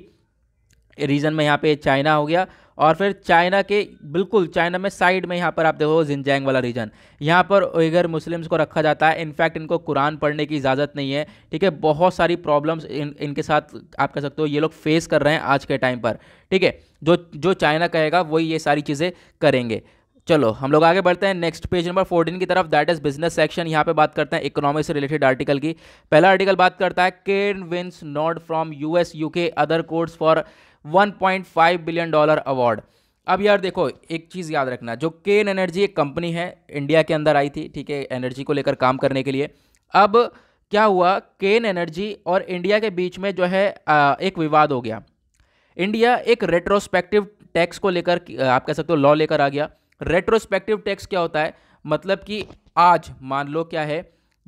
रीजन में यहाँ पे चाइना हो गया और फिर चाइना के बिल्कुल चाइना में साइड में यहाँ पर आप देखो जिनजैंग वाला रीजन यहाँ पर उइगर मुस्लिम्स को रखा जाता है इनफैक्ट इनको कुरान पढ़ने की इजाज़त नहीं है ठीक है बहुत सारी प्रॉब्लम्स इन इनके साथ आप कह सकते हो ये लोग फेस कर रहे हैं आज के टाइम पर ठीक है जो जो चाइना कहेगा वही ये सारी चीज़ें करेंगे चलो हम लोग आगे बढ़ते हैं नेक्स्ट पेज नंबर फोर्टीन की तरफ दैट इज बिजनेस सेक्शन यहाँ पे बात करते हैं इकोनॉमी से रिलेटेड आर्टिकल की पहला आर्टिकल बात करता है Cairn wins nod from US UK other courts for 1.5 billion dollar award अब यार देखो एक चीज़ याद रखना जो केन एनर्जी एक कंपनी है इंडिया के अंदर आई थी ठीक है एनर्जी को लेकर काम करने के लिए अब क्या हुआ केन एनर्जी और इंडिया के बीच में जो है आ, एक विवाद हो गया इंडिया एक रेट्रोस्पेक्टिव टैक्स को लेकर आप कह सकते हो लॉ लेकर आ गया रेट्रोस्पेक्टिव टैक्स क्या होता है मतलब कि आज मान लो क्या है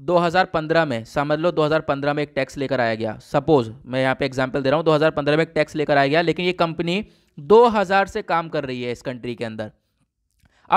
2015 में समझ लो 2015 में एक टैक्स लेकर आया गया सपोज मैं यहाँ पे एग्जांपल दे रहा हूँ 2015 में एक टैक्स लेकर आया गया लेकिन ये कंपनी 2000 से काम कर रही है इस कंट्री के अंदर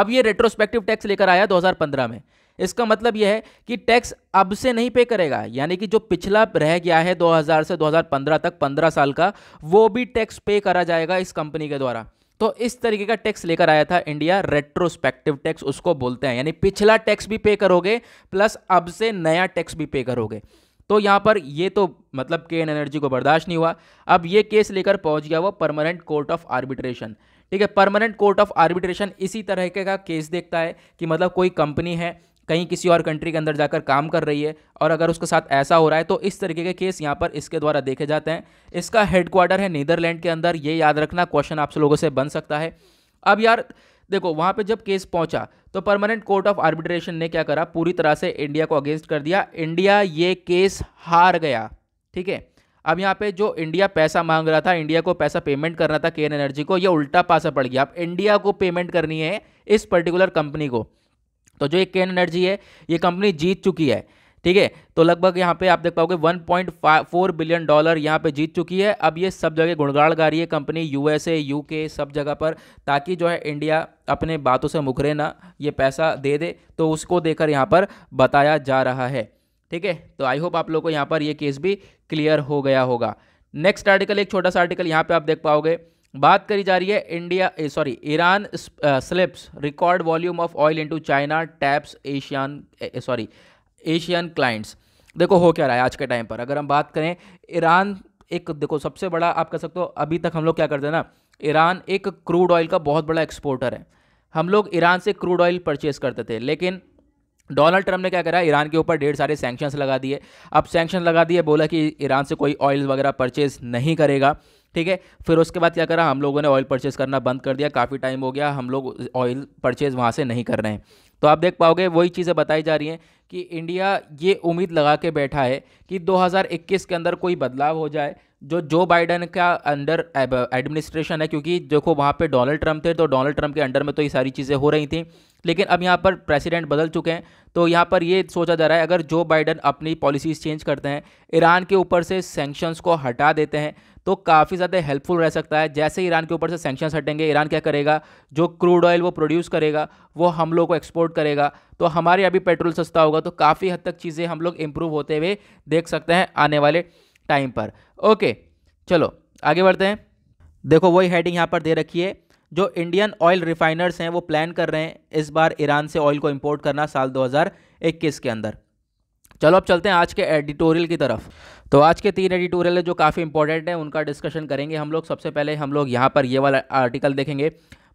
अब ये रेट्रोस्पेक्टिव टैक्स लेकर आया 2015 में इसका मतलब यह है कि टैक्स अब से नहीं पे करेगा यानी कि जो पिछला रह गया है 2000 से 2015 तक 15 साल का वो भी टैक्स पे करा जाएगा इस कंपनी के द्वारा तो इस तरीके का टैक्स लेकर आया था इंडिया रेट्रोस्पेक्टिव टैक्स उसको बोलते हैं यानी पिछला टैक्स भी पे करोगे प्लस अब से नया टैक्स भी पे करोगे तो यहाँ पर ये तो मतलब के एन एनर्जी को बर्दाश्त नहीं हुआ अब ये केस लेकर पहुँच गया वो परमानेंट कोर्ट ऑफ आर्बिट्रेशन ठीक है परमानेंट कोर्ट ऑफ आर्बिट्रेशन इसी तरह का केस देखता है कि मतलब कोई कंपनी है कहीं किसी और कंट्री के अंदर जाकर काम कर रही है और अगर उसके साथ ऐसा हो रहा है तो इस तरीके के केस यहाँ पर इसके द्वारा देखे जाते हैं इसका हेडक्वार्टर है नीदरलैंड के अंदर ये याद रखना क्वेश्चन आप लोगों से बन सकता है अब यार देखो वहाँ पे जब केस पहुँचा तो परमानेंट कोर्ट ऑफ आर्बिट्रेशन ने क्या करा पूरी तरह से इंडिया को अगेंस्ट कर दिया इंडिया ये केस हार गया ठीक है अब यहाँ पे जो इंडिया पैसा मांग रहा था इंडिया को पैसा पेमेंट करना था के एनर्जी को ये उल्टा पासा पड़ गया अब इंडिया को पेमेंट करनी है इस पर्टिकुलर कंपनी को तो जो ये केन एनर्जी है ये कंपनी जीत चुकी है ठीक है तो लगभग यहाँ पे आप देख पाओगे 1.4 बिलियन डॉलर यहाँ पे जीत चुकी है अब ये सब जगह गुणगाड़ गा रही है कंपनी यूएसए यूके सब जगह पर ताकि जो है इंडिया अपने बातों से मुकरे ना ये पैसा दे दे तो उसको देकर यहाँ पर बताया जा रहा है ठीक है तो आई होप आप लोग को यहाँ पर ये केस भी क्लियर हो गया होगा नेक्स्ट आर्टिकल एक छोटा सा आर्टिकल यहाँ पर आप देख पाओगे बात करी जा रही है India sorry Iran slips record volume of oil into China taps Asian sorry Asian clients देखो हो क्या रहा है आज के टाइम पर अगर हम बात करें ईरान एक देखो सबसे बड़ा आप कह सकते हो अभी तक हम लोग क्या करते हैं ना ईरान एक क्रूड ऑयल का बहुत बड़ा एक्सपोर्टर है हम लोग ईरान से क्रूड ऑयल परचेस करते थे लेकिन डोनाल्ड ट्रम्प ने क्या करा ईरान के ऊपर ढेर सारे सैंक्शंस लगा दिए अब सैंक्शन लगा दिए बोला कि ईरान से कोई ऑयल वगैरह परचेज नहीं करेगा ठीक है फिर उसके बाद क्या करा हम लोगों ने ऑयल परचेज़ करना बंद कर दिया काफ़ी टाइम हो गया हम लोग ऑयल परचेज़ वहाँ से नहीं कर रहे हैं तो आप देख पाओगे वही चीज़ें बताई जा रही हैं कि इंडिया ये उम्मीद लगा के बैठा है कि 2021 के अंदर कोई बदलाव हो जाए जो जो बाइडन का अंडर एडमिनिस्ट्रेशन है क्योंकि देखो वहाँ पे डोनाल्ड ट्रम्प थे तो डोनाल्ड ट्रंप के अंडर में तो ये सारी चीज़ें हो रही थी लेकिन अब यहाँ पर प्रेसिडेंट बदल चुके हैं तो यहाँ पर ये सोचा जा रहा है अगर जो बाइडन अपनी पॉलिसीज़ चेंज करते हैं ईरान के ऊपर से सेंक्शंस को हटा देते हैं तो काफ़ी ज़्यादा हेल्पफुल रह सकता है जैसे ईरान के ऊपर से सेंक्शंस हटेंगे ईरान क्या करेगा जो क्रूड ऑयल वो प्रोड्यूस करेगा वो हम लोग को एक्सपोर्ट करेगा तो हमारे अभी पेट्रोल सस्ता होगा तो काफ़ी हद तक चीज़ें हम लोग इम्प्रूव होते हुए देख सकते हैं आने वाले टाइम पर ओके चलो आगे बढ़ते हैं देखो वही हेडिंग यहाँ पर दे रखी है जो इंडियन ऑयल रिफाइनर्स हैं वो प्लान कर रहे हैं इस बार ईरान से ऑयल को इम्पोर्ट करना साल 2021 के अंदर चलो अब चलते हैं आज के एडिटोरियल की तरफ तो आज के तीन एडिटोरियल जो काफ़ी इंपॉर्टेंट हैं उनका डिस्कशन करेंगे हम लोग सबसे पहले हम लोग यहाँ पर ये वाला आर्टिकल देखेंगे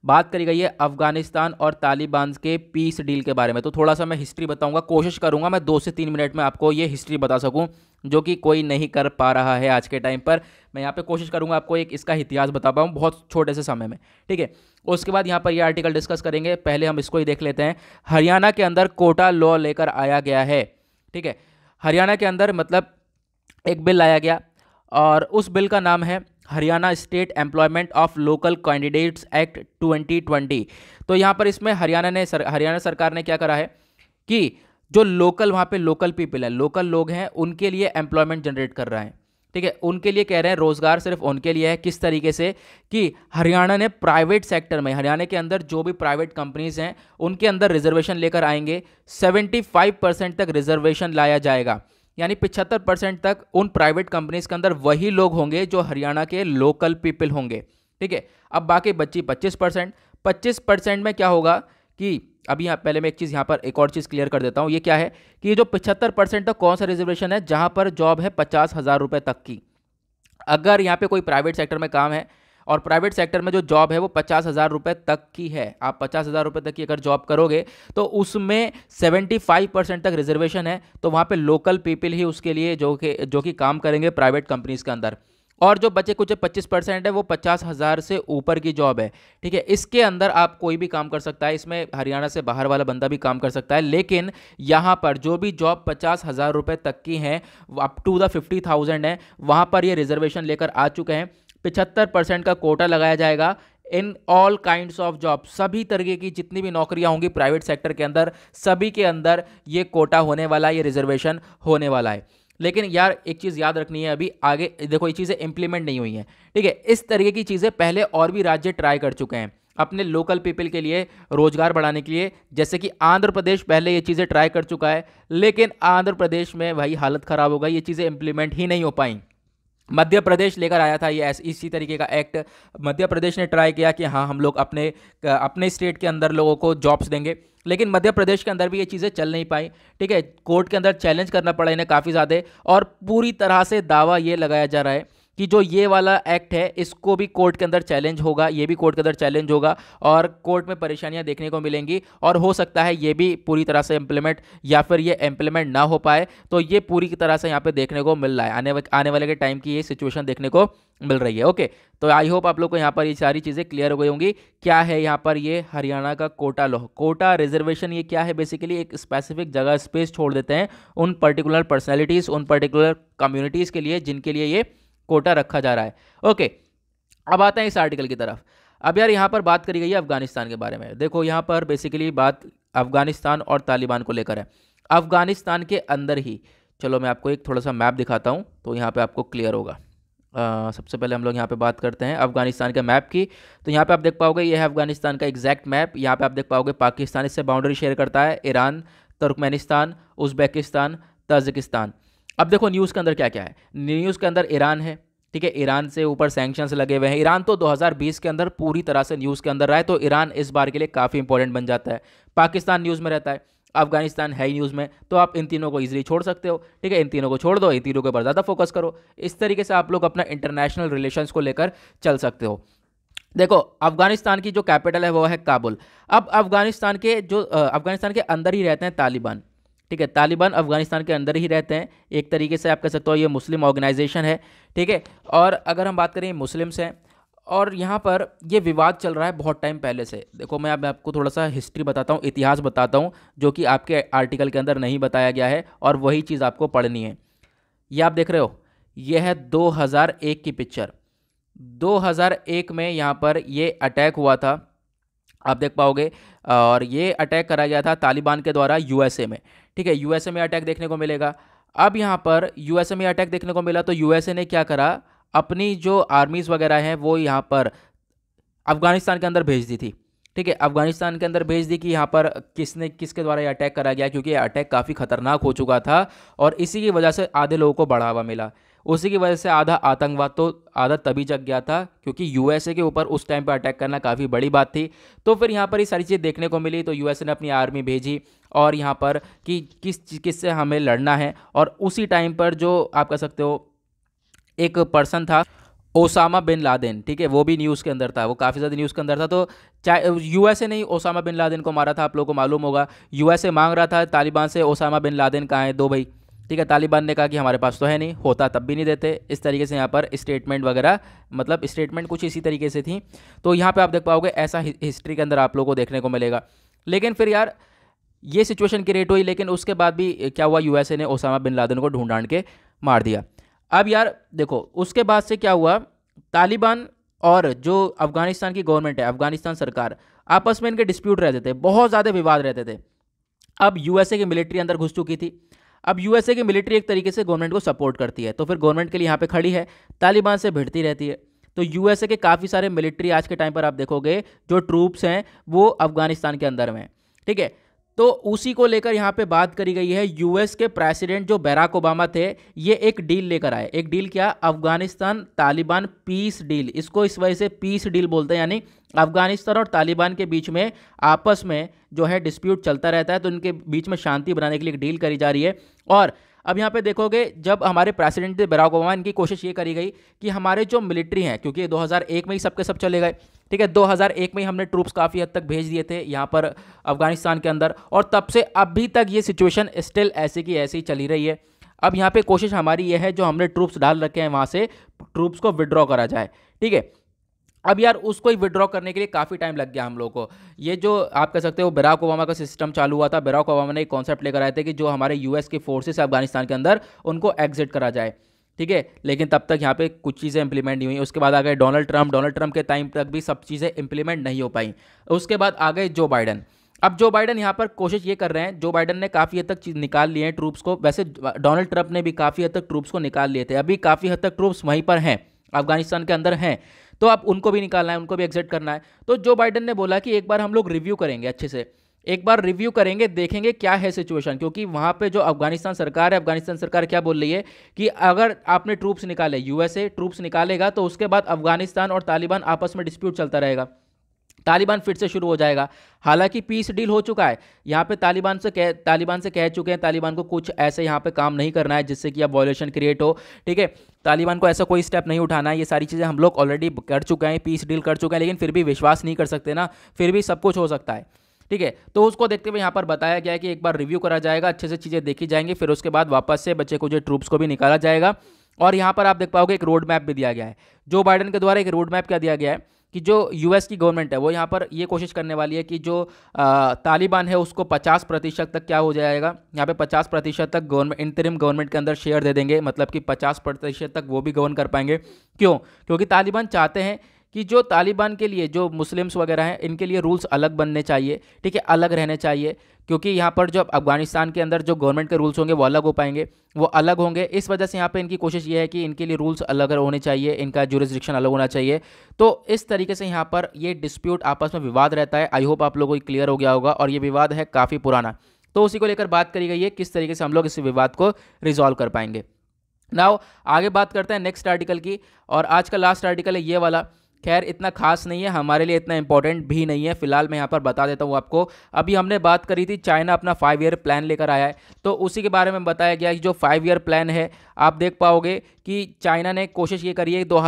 बात करी गई है अफगानिस्तान और तालिबान के पीस डील के बारे में तो थोड़ा सा मैं हिस्ट्री बताऊंगा कोशिश करूंगा मैं दो से तीन मिनट में आपको ये हिस्ट्री बता सकूं जो कि कोई नहीं कर पा रहा है आज के टाइम पर मैं यहाँ पे कोशिश करूँगा आपको एक इसका इतिहास बता पाऊँ बहुत छोटे से समय में ठीक है उसके बाद यहाँ पर ये आर्टिकल डिस्कस करेंगे पहले हम इसको ही देख लेते हैं हरियाणा के अंदर कोटा लॉ लेकर आया गया है ठीक है हरियाणा के अंदर मतलब एक बिल लाया गया और उस बिल का नाम है Haryana state employment of local candidates act 2020 तो यहाँ पर इसमें हरियाणा ने सर, हरियाणा सरकार ने क्या करा है कि जो लोकल वहाँ पे लोकल पीपल है लोकल लोग हैं उनके लिए एम्प्लॉयमेंट जनरेट कर रहा है ठीक है उनके लिए कह रहे हैं रोजगार सिर्फ उनके लिए है किस तरीके से कि हरियाणा ने प्राइवेट सेक्टर में हरियाणा के अंदर जो भी प्राइवेट कंपनीज हैं उनके अंदर रिजर्वेशन लेकर आएंगे 75 परसेंट तक रिजर्वेशन लाया जाएगा यानी पिछहत्तर परसेंट तक उन प्राइवेट कंपनीज के अंदर वही लोग होंगे जो हरियाणा के लोकल पीपल होंगे ठीक है अब बाकी बच्ची पच्चीस परसेंट पच्चीस परसेंट में क्या होगा कि अभी यहाँ पहले मैं एक चीज़ यहाँ पर एक और चीज़ क्लियर कर देता हूँ ये क्या है कि जो पिछहत्तर परसेंट तक कौन सा रिजर्वेशन है जहाँ पर जॉब है पचास हज़ार रुपये तक की अगर यहाँ पे कोई प्राइवेट सेक्टर में काम है और प्राइवेट सेक्टर में जो जॉब है वो पचास हज़ार रुपये तक की है आप पचास हज़ार रुपये तक की अगर जॉब करोगे तो उसमें सेवेंटी फाइव परसेंट तक रिजर्वेशन है तो वहाँ पर लोकल पीपल ही उसके लिए जो कि जो कि काम करेंगे प्राइवेट कंपनीज़ के अंदर और जो बचे कुछ पच्चीस परसेंट है वो पचास हज़ार से ऊपर की जॉब है ठीक है इसके अंदर आप कोई भी काम कर सकता है इसमें हरियाणा से बाहर वाला बंदा भी काम कर सकता है लेकिन यहाँ पर जो भी जॉब पचास हज़ार रुपये तक की हैं up to the fifty thousand है वहाँ पर ये रिजर्वेशन लेकर आ चुके हैं पिछहत्तर परसेंट का कोटा लगाया जाएगा in all kinds of job सभी तरीके की जितनी भी नौकरियां होंगी प्राइवेट सेक्टर के अंदर सभी के अंदर ये कोटा होने वाला है ये रिजर्वेशन होने वाला है लेकिन यार एक चीज़ याद रखनी है अभी आगे देखो ये चीज़ें इंप्लीमेंट नहीं हुई हैं ठीक है इस तरीके की चीज़ें पहले और भी राज्य ट्राई कर चुके हैं अपने लोकल पीपल के लिए रोजगार बढ़ाने के लिए जैसे कि आंध्र प्रदेश पहले ये चीज़ें ट्राई कर चुका है लेकिन आंध्र प्रदेश में भाई हालत ख़राब हो गई ये चीज़ें इंप्लीमेंट ही नहीं हो पाई मध्य प्रदेश लेकर आया था ये इसी तरीके का एक्ट मध्य प्रदेश ने ट्राई किया कि हाँ हम लोग अपने अपने स्टेट के अंदर लोगों को जॉब्स देंगे लेकिन मध्य प्रदेश के अंदर भी ये चीज़ें चल नहीं पाई ठीक है कोर्ट के अंदर चैलेंज करना पड़ा इन्हें काफ़ी ज़्यादा और पूरी तरह से दावा ये लगाया जा रहा है कि जो ये वाला एक्ट है इसको भी कोर्ट के अंदर चैलेंज होगा ये भी कोर्ट के अंदर चैलेंज होगा और कोर्ट में परेशानियां देखने को मिलेंगी और हो सकता है ये भी पूरी तरह से इम्प्लीमेंट या फिर ये इम्प्लीमेंट ना हो पाए तो ये पूरी तरह से यहाँ पे देखने को मिल रहा है आने आने वाले के टाइम की ये सिचुएशन देखने को मिल रही है ओके तो आई होप आप लोग को यहाँ पर ये सारी चीज़ें क्लियर हो गई होंगी क्या है यहाँ पर ये हरियाणा का कोटा लॉ कोटा रिजर्वेशन ये क्या है बेसिकली एक स्पेसिफिक जगह स्पेस छोड़ देते हैं उन पर्टिकुलर पर्सनैलिटीज़ उन पर्टिकुलर कम्युनिटीज़ के लिए जिनके लिए ये कोटा रखा जा रहा है ओके अब आते हैं इस आर्टिकल की तरफ अब यार यहाँ पर बात करी गई है अफगानिस्तान के बारे में देखो यहाँ पर बेसिकली बात अफगानिस्तान और तालिबान को लेकर है अफगानिस्तान के अंदर ही चलो मैं आपको एक थोड़ा सा मैप दिखाता हूँ तो यहाँ पे आपको क्लियर होगा Uh, सबसे पहले हम लोग यहाँ पे बात करते हैं अफगानिस्तान के मैप की तो यहाँ पे आप देख पाओगे ये है अफगानिस्तान का एग्जैक्ट मैप यहाँ पे आप देख पाओगे पाकिस्तान इससे बाउंड्री शेयर करता है ईरान तुर्कमेनिस्तान उज्बेकिस्तान तजिकिस्तान अब देखो न्यूज़ के अंदर क्या क्या है न्यूज़ के अंदर ईरान है ठीक है ईरान से ऊपर सैंक्शंस लगे हुए हैं ईरान तो 2020 के अंदर पूरी तरह से न्यूज़ के अंदर रहा है तो ईरान इस बार के लिए काफ़ी इंपॉर्टेंट बन जाता है पाकिस्तान न्यूज़ में रहता है अफगानिस्तान है ही न्यूज़ में तो आप इन तीनों को ईजिली छोड़ सकते हो ठीक है इन तीनों को छोड़ दो इन तीनों के ऊपर ज़्यादा फोकस करो इस तरीके से आप लोग अपना इंटरनेशनल रिलेशंस को लेकर चल सकते हो देखो अफगानिस्तान की जो कैपिटल है वो है काबुल अब अफगानिस्तान के जो अफगानिस्तान के अंदर ही रहते हैं तालिबान ठीक है तालिबान अफगानिस्तान के अंदर ही रहते हैं एक तरीके से आप कह सकते हो ये मुस्लिम ऑर्गेनाइजेशन है ठीक है और अगर हम बात करें मुस्लिम्स हैं और यहाँ पर ये विवाद चल रहा है बहुत टाइम पहले से देखो मैं अब आपको थोड़ा सा हिस्ट्री बताता हूँ इतिहास बताता हूँ जो कि आपके आर्टिकल के अंदर नहीं बताया गया है और वही चीज़ आपको पढ़नी है ये आप देख रहे हो यह है दो की पिक्चर 2001 में यहाँ पर ये अटैक हुआ था आप देख पाओगे और ये अटैक करा गया था तालिबान के द्वारा यूएसए में ठीक है यूएसए में अटैक देखने को मिलेगा अब यहाँ पर यूएसए में अटैक देखने को मिला तो यूएसए ने क्या करा अपनी जो आर्मीज़ वगैरह हैं वो यहाँ पर अफगानिस्तान के अंदर भेज दी थी ठीक है अफगानिस्तान के अंदर भेज दी कि यहाँ पर किसने किसके द्वारा ये अटैक करा गया क्योंकि ये अटैक काफ़ी खतरनाक हो चुका था और इसी की वजह से आधे लोगों को बढ़ावा मिला उसी की वजह से आधा आतंकवाद तो आधा तभी जग गया था क्योंकि यूएसए के ऊपर उस टाइम पर अटैक करना काफ़ी बड़ी बात थी तो फिर यहाँ पर ये सारी चीज देखने को मिली तो यूएसए ने अपनी आर्मी भेजी और यहाँ पर कि किस किस से हमें लड़ना है और उसी टाइम पर जो आप कह सकते हो एक पर्सन था ओसामा बिन लादेन ठीक है वो भी न्यूज़ के अंदर था वो काफ़ी ज़्यादा न्यूज़ के अंदर था तो चाहे यूएसए ने ही ओसामा बिन लादेन को मारा था आप लोगों को मालूम होगा यूएसए मांग रहा था तालिबान से ओसामा बिन लादेन कहाँ है दो भाई ठीक है तालिबान ने कहा कि हमारे पास तो है नहीं होता तब भी नहीं देते इस तरीके से यहाँ पर स्टेटमेंट वगैरह मतलब स्टेटमेंट कुछ इसी तरीके से थी तो यहाँ पर आप देख पाओगे ऐसा हिस्ट्री के अंदर आप लोग को देखने को मिलेगा लेकिन फिर यार ये सिचुएशन क्रिएट हुई लेकिन उसके बाद भी क्या हुआ यूएसए ने ओसामा बिन लादेन को ढूंढाण के मार दिया अब यार देखो उसके बाद से क्या हुआ तालिबान और जो अफगानिस्तान की गवर्नमेंट है अफगानिस्तान सरकार आपस में इनके डिस्प्यूट रहते थे बहुत ज़्यादा विवाद रहते थे अब यूएसए की मिलिट्री अंदर घुस चुकी थी अब यूएसए की मिलिट्री एक तरीके से गवर्नमेंट को सपोर्ट करती है तो फिर गवर्नमेंट के लिए यहाँ पे खड़ी है तालिबान से भिड़ती रहती है तो यूएसए के काफ़ी सारे मिलिट्री आज के टाइम पर आप देखोगे जो ट्रूप्स हैं वो अफगानिस्तान के अंदर में ठीक है तो उसी को लेकर यहाँ पे बात करी गई है यूएस के प्रेसिडेंट जो बैराक ओबामा थे ये एक डील लेकर आए एक डील क्या अफगानिस्तान तालिबान पीस डील इसको इस वजह से पीस डील बोलते हैं यानी अफगानिस्तान और तालिबान के बीच में आपस में जो है डिस्प्यूट चलता रहता है तो उनके बीच में शांति बनाने के लिए डील करी जा रही है और अब यहाँ पे देखोगे जब हमारे प्रेसिडेंट थे बराक ओबामा इनकी कोशिश ये करी गई कि हमारे जो मिलिट्री हैं क्योंकि 2001 में ही सबके सब चले गए ठीक है 2001 में ही हमने ट्रूप्स काफ़ी हद तक भेज दिए थे यहाँ पर अफगानिस्तान के अंदर और तब से अभी तक ये सिचुएशन स्टिल ऐसी की ऐसी चली रही है अब यहाँ पे कोशिश हमारी ये है जो हमने ट्रूप्स डाल रखे हैं वहाँ से ट्रूप्स को विड्रॉ करा जाए ठीक है अब यार उसको ही विड्रॉ करने के लिए काफ़ी टाइम लग गया हम लोगों को ये जो आप कह सकते हो बराक ओबामा का सिस्टम चालू हुआ था बराक ओबामा ने एक कॉन्सेप्ट लेकर आए थे कि जो हमारे यूएस के फोर्सेस अफगानिस्तान के अंदर उनको एग्जिट करा जाए ठीक है लेकिन तब तक यहाँ पे कुछ चीज़ें इंप्लीमेंट नहीं हुई उसके बाद आ गए डोनाल्ड ट्रंप डोनाल्ड ट्रंप के टाइम तक भी सब चीज़ें इंप्लीमेंट नहीं हो पाई उसके बाद आ गए जो बाइडन अब जो बाइडन यहाँ पर कोशिश ये कर रहे हैं जो बाइडन ने काफ़ी हद तक चीज़ निकाल लिए हैं ट्रूप्स को वैसे डोनाल्ड ट्रंप ने भी काफ़ी हद तक ट्रूप्स को निकाल लिए थे अभी काफ़ी हद तक ट्रूप्स वहीं पर हैं अफगानिस्तान के अंदर हैं तो आप उनको भी निकालना है उनको भी एग्जिट करना है तो जो बाइडन ने बोला कि एक बार हम लोग रिव्यू करेंगे अच्छे से एक बार रिव्यू करेंगे देखेंगे क्या है सिचुएशन क्योंकि वहाँ पे जो अफगानिस्तान सरकार है अफगानिस्तान सरकार क्या बोल रही है कि अगर आपने ट्रूप्स निकाले यूएसए ट्रूप्स निकालेगा तो उसके बाद अफगानिस्तान और तालिबान आपस में डिस्प्यूट चलता रहेगा तालिबान फिर से शुरू हो जाएगा हालांकि पीस डील हो चुका है यहाँ पे तालिबान से कह तालिबान से कह चुके हैं तालिबान को कुछ ऐसे यहाँ पे काम नहीं करना है जिससे कि अब वॉल्यूशन क्रिएट हो ठीक है तालिबान को ऐसा कोई स्टेप नहीं उठाना है ये सारी चीज़ें हम लोग ऑलरेडी कर चुके हैं पीस डील कर चुके हैं लेकिन फिर भी विश्वास नहीं कर सकते ना फिर भी सब कुछ हो सकता है ठीक है तो उसको देखते हुए यहाँ पर बताया गया है कि एक बार रिव्यू करा जाएगा अच्छे से चीज़ें देखी जाएंगी फिर उसके बाद वापस से बच्चे को जो ट्रूप्स को भी निकाला जाएगा और यहाँ पर आप देख पाओगे एक रोड मैप भी दिया गया है जो बाइडन के द्वारा एक रोड मैप क्या दिया गया है कि जो यूएस की गवर्नमेंट है वो यहाँ पर ये कोशिश करने वाली है कि जो तालिबान है उसको 50 प्रतिशत तक क्या हो जाएगा यहाँ पे 50 प्रतिशत तक गवर्नमेंट इंतरिम गवर्नमेंट के अंदर शेयर दे देंगे मतलब कि 50 प्रतिशत तक वो भी गवर्न कर पाएंगे क्यों क्योंकि तालिबान चाहते हैं कि जो तालिबान के लिए जो मुस्लिम्स वगैरह हैं इनके लिए रूल्स अलग बनने चाहिए ठीक है अलग रहने चाहिए क्योंकि यहाँ पर जो अफगानिस्तान के अंदर जो गवर्नमेंट के रूल्स होंगे वो अलग हो पाएंगे वो अलग होंगे इस वजह से यहाँ पे इनकी कोशिश ये है कि इनके लिए रूल्स अलग होने चाहिए इनका जुरिस्डिक्शन अलग होना चाहिए तो इस तरीके से यहाँ पर ये डिस्प्यूट आपस में विवाद रहता है आई होप आप लोगों को क्लियर हो गया होगा और ये विवाद है काफ़ी पुराना तो उसी को लेकर बात करी गई है किस तरीके से हम लोग इस विवाद को रिजॉल्व कर पाएंगे नाव आगे बात करते हैं नेक्स्ट आर्टिकल की और आज का लास्ट आर्टिकल है ये वाला खैर इतना खास नहीं है हमारे लिए इतना इंपॉर्टेंट भी नहीं है फिलहाल मैं यहाँ पर बता देता हूँ आपको अभी हमने बात करी थी चाइना अपना फाइव ईयर प्लान लेकर आया है तो उसी के बारे में बताया गया कि जो फाइव ईयर प्लान है आप देख पाओगे कि चाइना ने कोशिश ये करी है दो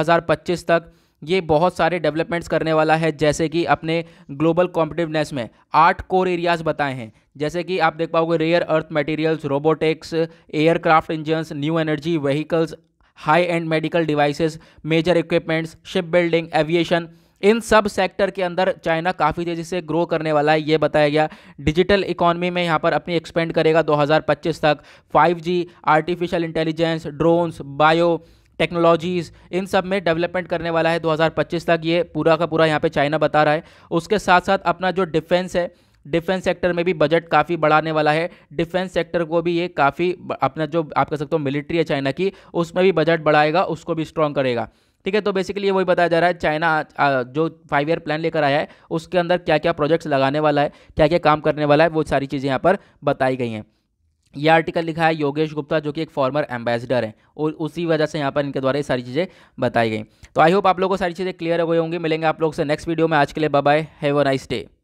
तक ये बहुत सारे डेवलपमेंट्स करने वाला है जैसे कि अपने ग्लोबल कॉम्पिटिवनेस में आठ कोर एरियाज़ बताए हैं जैसे कि आप देख पाओगे rare earth materials robotics aircraft engines new energy vehicles high end medical devices major equipments ship building aviation इन सब सेक्टर के अंदर चाइना काफ़ी तेज़ी से ग्रो करने वाला है ये बताया गया डिजिटल इकोनॉमी में यहाँ पर अपनी एक्सपेंड करेगा 2025 तक 5G artificial intelligence drones bio technologies इन सब में डेवलपमेंट करने वाला है 2025 तक ये पूरा का पूरा यहाँ पे चाइना बता रहा है उसके साथ साथ अपना जो डिफेंस है डिफेंस सेक्टर में भी बजट काफ़ी बढ़ाने वाला है डिफेंस सेक्टर को भी ये काफ़ी अपना जो आप कह सकते हो मिलिट्री है चाइना की उसमें भी बजट बढ़ाएगा उसको भी स्ट्रॉन्ग करेगा ठीक है तो बेसिकली ये वही बताया जा रहा है चाइना जो फाइव ईयर प्लान लेकर आया है उसके अंदर क्या क्या प्रोजेक्ट्स लगाने वाला है क्या क्या काम करने वाला है वो सारी चीज़ें यहाँ पर बताई गई हैं यह आर्टिकल लिखा है योगेश गुप्ता जो कि एक फॉर्मर एम्बेसडर हैं और उसी वजह से यहाँ पर इनके द्वारा ये सारी चीज़ें बताई गई तो आई होप आप लोगों को सारी चीज़ें क्लियर हो गई होंगी मिलेंगे आप लोग से नेक्स्ट वीडियो में आज के लिए bye have a nice day